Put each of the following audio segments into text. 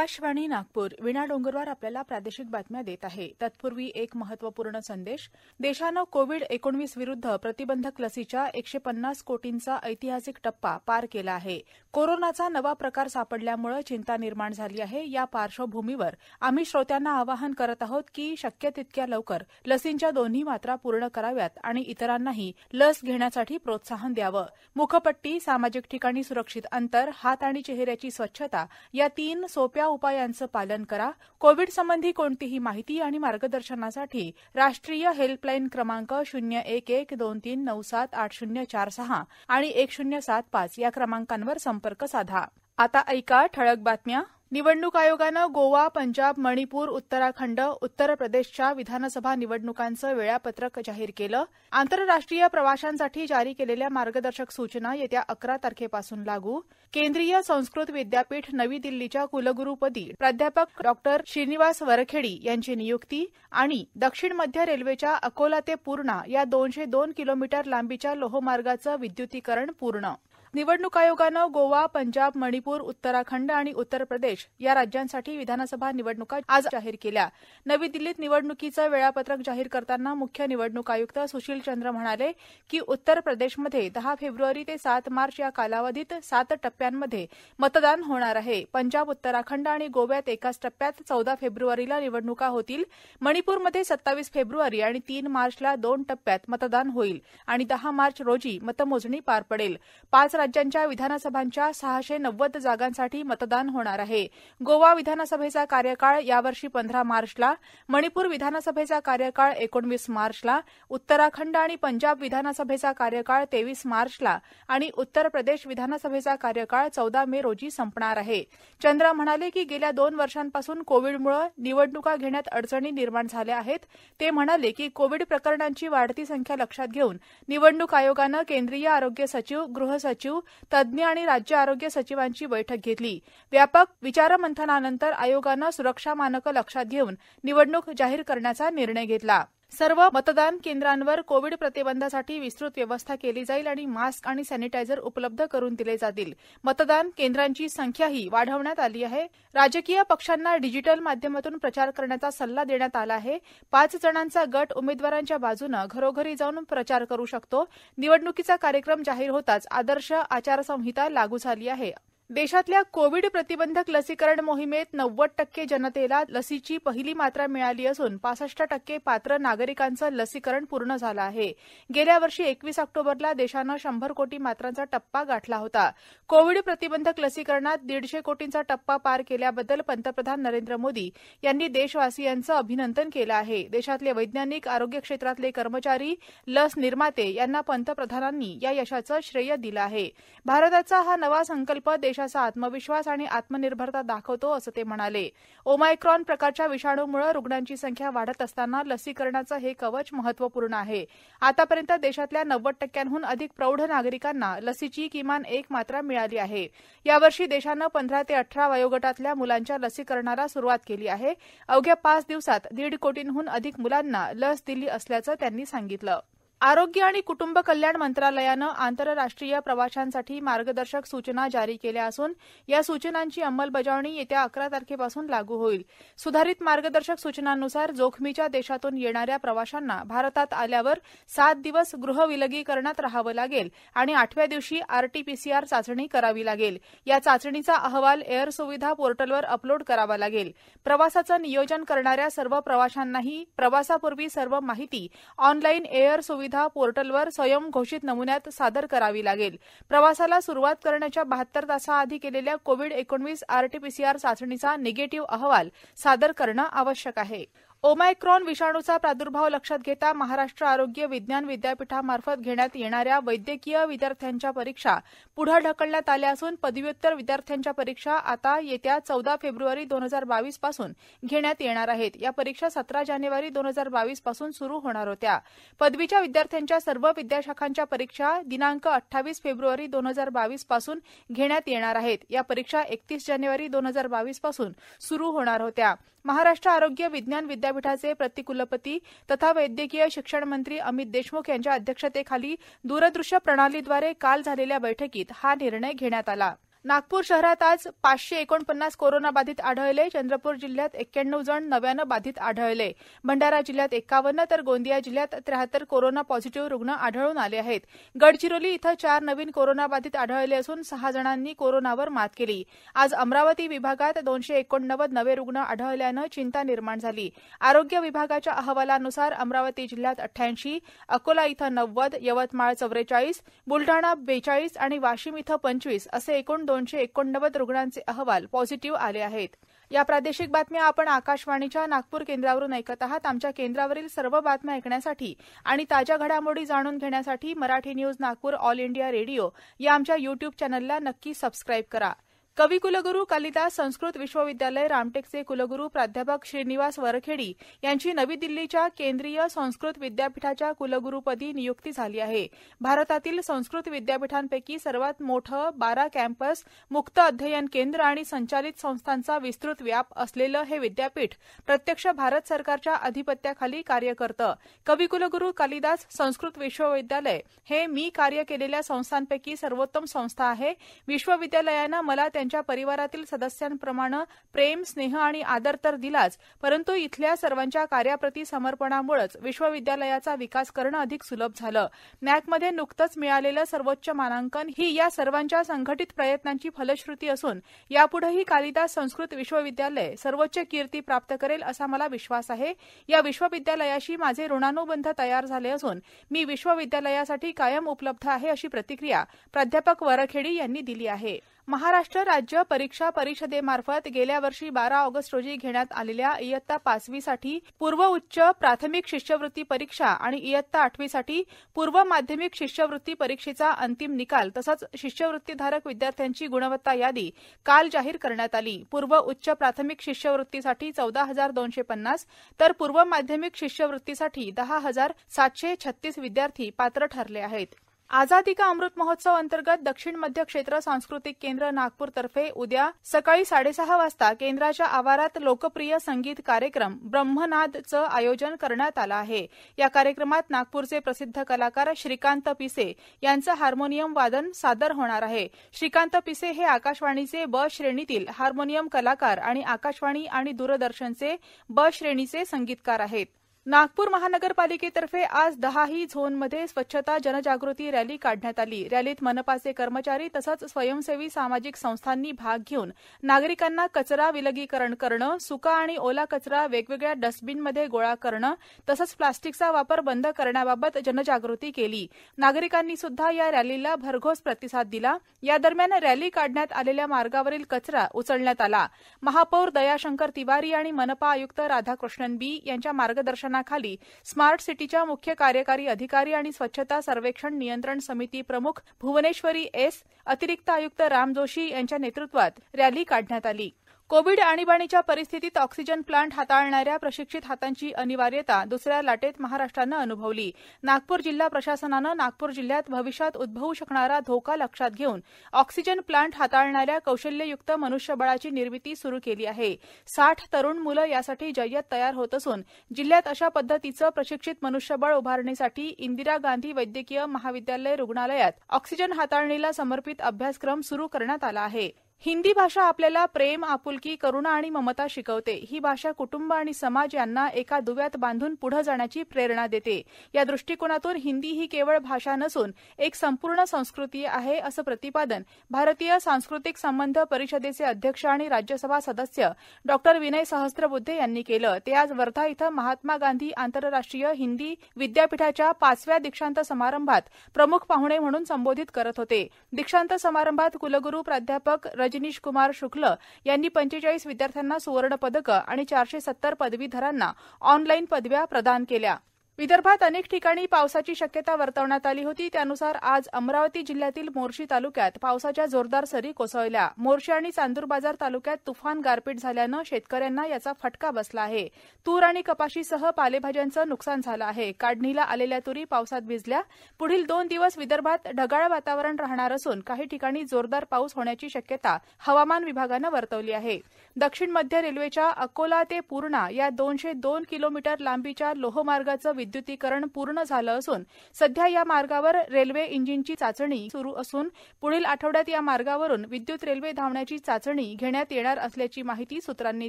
आकाशवाणी नागपूर विणा डोंगरवार आपल्याला प्रादेशिक बातम्या देत आहे तत्पूर्वी एक महत्वपूर्ण संदेश देशानं कोविड एकोणवीस विरुद्ध प्रतिबंधक लसीच्या एकशे पन्नास कोटींचा ऐतिहासिक टप्पा पार केला आहे कोरोनाचा नवा प्रकार सापडल्यामुळे चिंता निर्माण झाली आहे या पार्श्वभूमीवर आम्ही श्रोत्यांना आवाहन करत आहोत की शक्य तितक्या लवकर लसींच्या दोन्ही मात्रा पूर्ण कराव्यात आणि इतरांनाही लस घेण्यासाठी प्रोत्साहन द्यावं मुखपट्टी सामाजिक ठिकाणी सुरक्षित अंतर हात आणि चेहऱ्याची स्वच्छता या तीन सोप्या उपायांचं पालन करा कोविड संबंधी कोणतीही माहिती आणि मार्गदर्शनासाठी राष्ट्रीय हेल्पलाईन क्रमांक शून्य एक एक दोन तीन नऊ सात आठ शून्य चार सहा आणि एक शून्य सात पाच या क्रमांकांवर संपर्क साधा आता ऐका ठळक बातम्या निवडणूक आयोगानं गोवा पंजाब मणिपूर उत्तराखंड उत्तर प्रदेशच्या विधानसभा निवडणुकांचं वेळापत्रक जाहीर केलं आंतरराष्ट्रीय प्रवाशांसाठी जारी केलेल्या मार्गदर्शक सूचना येत्या अकरा तारखेपासून लागू केंद्रीय संस्कृत विद्यापीठ नवी दिल्लीच्या कुलगुरूपदी प्राध्यापक डॉक्टर श्रीनिवास वरखेडी यांची नियुक्ती आणि दक्षिण मध्य रेल्वेच्या अकोला ते पूर्णा या दोनशे दोन किलोमीटर लांबीच्या लोहमार्गाचं विद्युतीकरण पूर्ण निवडणूक आयोगानं गोवा पंजाब मणिपूर उत्तराखंड आणि उत्तर प्रदेश या राज्यांसाठी विधानसभा निवडणुका आज जाहीर केल्या नवी दिल्लीत निवडणुकीचं वेळापत्रक जाहीर करताना मुख्य निवडणूक आयुक्त सुशील चंद्र म्हणाले की उत्तर प्रदेशमध्ये दहा फेब्रुवारी ते सात मार्च या कालावधीत सात टप्प्यांमध्ये मतदान होणार आहे पंजाब उत्तराखंड आणि गोव्यात एकाच टप्प्यात चौदा फेब्रुवारीला निवडणुका होतील मणिपूरमध्ये सत्तावीस फेब्रुवारी आणि तीन मार्चला दोन टप्प्यात मतदान होईल आणि दहा मार्च रोजी मतमोजणी पार पडेल पाच राज्यांच्या विधानसभांच्या सहाशे नव्वद जागांसाठी मतदान होणार आहे गोवा विधानसभेचा कार्यकाळ यावर्षी पंधरा मार्चला मणिपूर विधानसभेचा कार्यकाळ एकोणवीस मार्चला उत्तराखंड आणि पंजाब विधानसभेचा कार्यकाळ तेवीस मार्चला आणि उत्तर प्रदेश विधानसभेचा कार्यकाळ चौदा मे रोजी संपणार आहे चंद्रा म्हणाले की गेल्या दोन वर्षांपासून कोविडमुळे निवडणुका घेण्यात अडचणी निर्माण झाल्या आहेत ते म्हणाले की कोविड प्रकरणांची वाढती संख्या लक्षात घेऊन निवडणूक आयोगानं केंद्रीय आरोग्य सचिव गृह सचिव सचिव तज्ज्ञ आणि राज्य आरोग्य सचिवांची बैठक घेतली व्यापक विचारमंथनानंतर आयोगानं सुरक्षा मानकं लक्षात घेऊन निवडणूक जाहीर करण्याचा निर्णय घेतला सर्व मतदान केंद्रांवर कोविड प्रतिबंधासाठी विस्तृत व्यवस्था केली जाईल आणि मास्क आणि सॅनिटायझर उपलब्ध करून दिले जातील मतदान केंद्रांची संख्याही वाढवण्यात आली आहे राजकीय पक्षांना डिजिटल माध्यमातून प्रचार करण्याचा सल्ला देण्यात आला आहे पाच जणांचा गट उमेदवारांच्या बाजूनं घरोघरी जाऊन प्रचार करू शकतो निवडणुकीचा कार्यक्रम जाहीर होताच आदर्श आचारसंहिता लागू झाली आहे देशातल्या कोविड प्रतिबंधक लसीकरण मोहिमेत नव्वद टक्के जनतेला लसीची पहिली मात्रा मिळाली असून पासष्ट टक्के पात्र नागरिकांचं लसीकरण पूर्ण झालं आहे गेल्या वर्षी एकवीस ऑक्टोबरला देशानं शंभर कोटी मात्रांचा टप्पा गाठला होता कोविड प्रतिबंधक लसीकरणात दीडशे कोटींचा टप्पा पार केल्याबद्दल पंतप्रधान नरेंद्र मोदी यांनी देशवासियांचं अभिनंदन केलं आहे देशातले वैज्ञानिक आरोग्य क्षेत्रातले कर्मचारी लस निर्माते यांना पंतप्रधानांनी या यशाचं श्रेय दिलं आहे भारताचा हा नवा संकल्प देश देशाचा आत्मविश्वास आणि आत्मनिर्भरता दाखवतो असं ते म्हणाले ओमायक्रॉन प्रकारच्या विषाणूमुळे रुग्णांची संख्या वाढत असताना लसीकरणाचं हे कवच महत्वपूर्ण आहे आतापर्यंत देशातल्या नव्वद टक्क्यांहून अधिक प्रौढ नागरिकांना लसीची किमान एक मात्रा मिळाली आहे यावर्षी देशानं पंधरा ते अठरा वयोगटातल्या मुलांच्या लसीकरणाला सुरुवात केली आहे अवघ्या पाच दिवसात दीड कोटींहून अधिक मुलांना लस दिली असल्याचं त्यांनी सांगितलं आरोग्य आणि कुटुंब कल्याण मंत्रालयानं आंतरराष्ट्रीय प्रवाशांसाठी मार्गदर्शक सूचना जारी केल्या असून या सूचनांची अंमलबजावणी येत्या अकरा तारखेपासून लागू होईल सुधारित मार्गदर्शक सूचनांनुसार जोखमीच्या देशातून येणाऱ्या प्रवाशांना भारतात आल्यावर सात दिवस गृह विलगीकरणात रहावं लागेल आणि आठव्या दिवशी आरटीपीसीआर चाचणी करावी लागेल या चाचणीचा अहवाल एअर सुविधा पोर्टलवर अपलोड करावा लागेल प्रवासाचं नियोजन करणाऱ्या सर्व प्रवाशांनाही प्रवासापूर्वी सर्व माहिती ऑनलाईन एअर सुविधा स्विधा पोर्टलवर स्वयंघोषित नमुन्यात सादर करावी लागेल प्रवासाला सुरुवात करण्याच्या बहात्तर तासाआधी केलेल्या कोविड एकोणवीस आरटीपीसीआर चाचणीचा निगेटिव्ह अहवाल सादर करणं आवश्यक आहे ओमायक्रॉन विषाणूचा प्रादुर्भाव लक्षात घेता महाराष्ट्र आरोग्य विज्ञान विद्यापीठामार्फत घेण्यात येणाऱ्या वैद्यकीय विद्यार्थ्यांच्या परीक्षा पुढे ढकलण्यात आल्या असून पदव्युत्तर विद्यार्थ्यांच्या परीक्षा आता येत्या चौदा फेब्रुवारी दोन हजार बावीस पासून घेण्यात येणार आहेत या परीक्षा सतरा जानेवारी दोन हजार बावीस पासून सुरू होणार होत्या पदवीच्या विद्यार्थ्यांच्या सर्व विद्याशाखांच्या परीक्षा दिनांक अठ्ठावीस फेब्रुवारी दोन हजार बावीस पासून घेण्यात येणार आहेत या परीक्षा एकतीस जानेवारी दोन हजार बावीस पासून सुरू होणार होत्या महाराष्ट्र आरोग्य विज्ञान विद्यापीठ विद्यापीठाचे प्रतिकुलपती तथा वैद्यकीय शिक्षण मंत्री अमित देशमुख यांच्या अध्यक्षतेखाली दूरदृश्य प्रणालीद्वारे काल झालेल्या बैठकीत हा निर्णय घेण्यात आला नागपूर शहरात आज पाचशे एकोणपन्नास कोरोनाबाधित आढळले चंद्रपूर जिल्ह्यात एक्क्याण्णव जण नव्यानं बाधित आढळले भंडारा जिल्ह्यात एक्कावन्न तर गोंदिया जिल्ह्यात त्र्याहत्तर कोरोना पॉझिटिव्ह रुग्ण आढळून आले आहेत गडचिरोली इथं चार नवीन कोरोनाबाधित आढळले असून सहा जणांनी कोरोनावर मात केली आज अमरावती विभागात दोनशे एकोणनव्वद नवे रुग्ण आढळल्यानं चिंता निर्माण झाली आरोग्य विभागाच्या अहवालानुसार अमरावती जिल्ह्यात अठ्ठ्याऐंशी अकोला इथं नव्वद यवतमाळ चौवेचाळीस बुलढाणा बेचाळीस आणि वाशिम इथं पंचवीस असे एकूण दोनशे एकोणनव्वद रुग्णांचे अहवाल पॉझिटिव्ह आले आहेत या प्रादेशिक बातम्या आपण आकाशवाणीच्या नागपूर केंद्रावरून ऐकत आहात आमच्या केंद्रावरील सर्व बातम्या ऐकण्यासाठी आणि ताज्या घडामोडी जाणून घेण्यासाठी Marathi news Nagpur all India radio या आमच्या युट्यूब चॅनलला नक्की सबस्क्राईब करा कविकुलगुरू कालिदास संस्कृत विश्वविद्यालय रामटेकचे कुलगुरू प्राध्यापक श्रीनिवास वरखेडी यांची नवी दिल्लीच्या केंद्रीय संस्कृत विद्यापीठाच्या कुलगुरूपदी नियुक्ती झाली आहे भारतातील संस्कृत विद्यापीठांपैकी सर्वात मोठं बारा कॅम्पस मुक्त अध्ययन केंद्र आणि संचालित संस्थांचा विस्तृत व्याप असलेलं हे विद्यापीठ प्रत्यक्ष भारत सरकारच्या अधिपत्याखाली कार्य करतं कविकुलगुरू कालिदास संस्कृत विश्वविद्यालय हे मी कार्य केलेल्या संस्थांपैकी सर्वोत्तम संस्था आहे विश्वविद्यालयानं मला त्यांच्या परिवारातील सदस्यांप्रमाणे प्रेम स्नेह आणि आदर तर दिलाच परंतु इथल्या सर्वांच्या कार्याप्रती समर्पणामुळेच विश्वविद्यालयाचा विकास करणं अधिक सुलभ झालं नॅकमध्ये नुकतंच मिळालेलं सर्वोच्च मानांकन ही या सर्वांच्या संघटित प्रयत्नांची फलश्रुती असून यापुढेही कालिदास संस्कृत विश्वविद्यालय सर्वोच्च कीर्ती प्राप्त करेल असा मला विश्वास आहे या विश्वविद्यालयाशी माझे ऋणानुबंध तयार झाले असून मी विश्वविद्यालयासाठी कायम उपलब्ध आहे अशी प्रतिक्रिया प्राध्यापक वरखेडी यांनी दिली आहे महाराष्ट्र राज्य परीक्षा परिषदेमार्फत गेल्या वर्षी बारा ऑगस्ट रोजी घेण्यात आलेल्या इयत्ता पाचवीसाठी पूर्व उच्च प्राथमिक शिष्यवृत्ती परीक्षा आणि इयत्ता आठवीसाठी पूर्व माध्यमिक शिष्यवृत्ती परीक्षेचा अंतिम निकाल तसंच शिष्यवृत्तीधारक विद्यार्थ्यांची गुणवत्ता यादी काल जाहीर करण्यात आली पूर्व उच्च प्राथमिक शिष्यवृत्तीसाठी चौदा हजार दोनशे पन्नास तर पूर्व माध्यमिक शिष्यवृत्तीसाठी दहा हजार सातशे छत्तीस विद्यार्थी पात्र ठरले आहेत आझादी का अमृत महोत्सव अंतर्गत दक्षिण मध्य क्षेत्र सांस्कृतिक केंद्र नागपूर तर्फे उद्या सकाळी साडेसहा वाजता केंद्राच्या आवारात लोकप्रिय संगीत कार्यक्रम ब्रह्मनादचं आयोजन करण्यात आलं आहे या कार्यक्रमात नागपूरचे प्रसिद्ध कलाकार श्रीकांत पिसे यांचं हार्मोनियम वादन सादर होणार आहे श्रीकांत पिसे हे आकाशवाणीचे ब श्रेणीतील हार्मोनियम कलाकार आणि आकाशवाणी आणि दूरदर्शनचे ब श्रेणीचे संगीतकार आहेत नागपूर महानगरपालिकेतर्फे आज दहाही झोनमध्ये स्वच्छता जनजागृती रॅली काढण्यात आली रॅलीत मनपाचे कर्मचारी तसंच स्वयंसेवी सामाजिक संस्थांनी भाग घेऊन नागरिकांना कचरा विलगीकरण करणं सुका आणि ओला कचरा वेगवेगळ्या डस्टबिनमध्ये गोळा करणं तसंच प्लास्टिकचा वापर बंद करण्याबाबत जनजागृती केली नागरिकांनी सुद्धा या रॅलीला भरघोस प्रतिसाद दिला या दरम्यान रॅली काढण्यात आलेल्या मार्गावरील कचरा उचलण्यात आला महापौर दयाशंकर तिवारी आणि मनपा आयुक्त राधाकृष्णन बी यांच्या मार्गदर्शना खाली स्मार्ट सिटीच्या मुख्य कार्यकारी अधिकारी आणि स्वच्छता सर्वेक्षण नियंत्रण समिती प्रमुख भुवनेश्वरी एस अतिरिक्त आयुक्त राम जोशी यांच्या नेतृत्वात रॅली काढण्यात आली कोविड आणीबाणीच्या परिस्थितीत ऑक्सिजन प्लांट हाताळणाऱ्या प्रशिक्षित हातांची अनिवार्यता दुसऱ्या लाटेत महाराष्ट्रानं अनुभवली नागपूर जिल्हा प्रशासनानं नागपूर जिल्ह्यात भविष्यात उद्भवू शकणारा धोका लक्षात घेऊन ऑक्सिजन प्लांट हाताळणाऱ्या कौशल्ययुक्त मनुष्यबळाची निर्मिती सुरू केली आहे साठ तरुण मुलं यासाठी जय्यत तयार होत असून जिल्ह्यात अशा पद्धतीचं प्रशिक्षित मनुष्यबळ उभारणीसाठी इंदिरा गांधी वैद्यकीय महाविद्यालय रुग्णालयात ऑक्सिजन हाताळणीला समर्पित अभ्यासक्रम सुरू करण्यात आला आहे हिंदी भाषा आपल्याला प्रेम आपुलकी करुणा आणि ममता शिकवते ही भाषा कुटुंब आणि समाज यांना एका दुव्यात बांधून पुढे जाण्याची प्रेरणा देते या दृष्टिकोनातून हिंदी ही केवळ भाषा नसून एक संपूर्ण संस्कृती आहे असं प्रतिपादन भारतीय सांस्कृतिक संबंध परिषदेचे अध्यक्ष आणि राज्यसभा सदस्य डॉ विनय सहस्त्रबुद्धे यांनी केलं ते आज वर्धा इथं महात्मा गांधी आंतरराष्ट्रीय हिंदी विद्यापीठाच्या पाचव्या दीक्षांत समारंभात प्रमुख पाहुणे म्हणून संबोधित करत होते दीक्षांत समारंभात कुलगुरू प्राध्यापक रजनीश कुमार शुक्ल यांनी पंचेचाळीस विद्यार्थ्यांना सुवर्ण पदकं आणि चारशे सत्तर पदवीधरांना ऑनलाईन पदव्या प्रदान केल्या विदर्भात अनेक ठिकाणी पावसाची शक्यता वर्तवण्यात आली होती त्यानुसार आज अमरावती जिल्ह्यातील मोर्शी तालुक्यात पावसाच्या जोरदार सरी कोसळल्या मोर्शी आणि चांदूरबाजार तालुक्यात तुफान गारपीट झाल्यानं शेतकऱ्यांना याचा फटका बसला आहे तूर आणि कपाशीसह पालेभाज्यांचं नुकसान झालं आहे काढणीला आलेल्या तुरी पावसात भिजल्या पुढील दोन दिवस विदर्भात ढगाळ वातावरण राहणार असून काही ठिकाणी जोरदार पाऊस होण्याची शक्यता हवामान विभागानं वर्तवली आहे दक्षिण मध्य रेल्वेच्या अकोला ते पूर्णा या दोनशे दोन किलोमीटर लांबीच्या लोहमार्गाचं विद्युतीकरण पूर्ण झालं असून सध्या या मार्गावर रेल्वे इंजिनची चाचणी सुरू असून पुढील आठवड्यात या मार्गावरून विद्युत रेल्वे धावण्याची चाचणी घेण्यात येणार असल्याची माहिती सूत्रांनी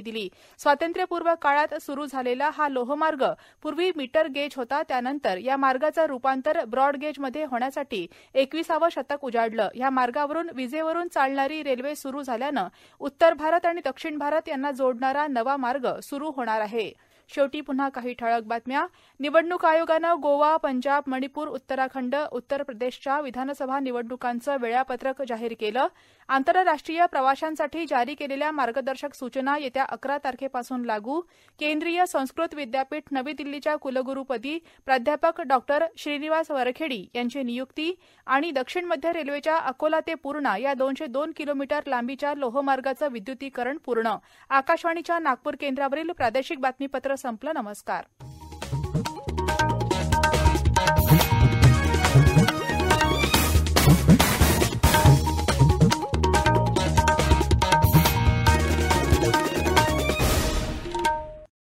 दिली स्वातंत्र्यपूर्व काळात सुरू झालेला हा लोहमार्ग पूर्वी मीटर गेज होता त्यानंतर या मार्गाचं रूपांतर ब्रॉड गेजमध्ये होण्यासाठी एकविसावं शतक उजाडलं या मार्गावरून विजेवरून चालणारी रेल्वे सुरू झाल्यानं उत्तर भारत आणि दक्षिण भारत यांना जोडणारा नवा मार्ग सुरू होणार आहे शेवटी पुन्हा काही ठळक बातम्या निवडणूक आयोगानं गोवा पंजाब मणिपूर उत्तराखंड उत्तर प्रदेशच्या विधानसभा निवडणुकांचं वेळापत्रक जाहीर केलं आंतरराष्ट्रीय प्रवाशांसाठी जारी केलेल्या मार्गदर्शक सूचना येत्या अकरा तारखेपासून लागू केंद्रीय संस्कृत विद्यापीठ नवी दिल्लीच्या कुलगुरूपदी प्राध्यापक डॉक्टर श्रीनिवास वरखेडी यांची नियुक्ती आणि दक्षिण मध्य रेल्वेच्या अकोला ते पूर्णा या दोनशे दोन किलोमीटर लांबीच्या लोहमार्गाचं विद्युतीकरण पूर्ण आकाशवाणीच्या नागपूर केंद्रावरील प्रादेशिक बातमीपत्र संपलं नमस्कार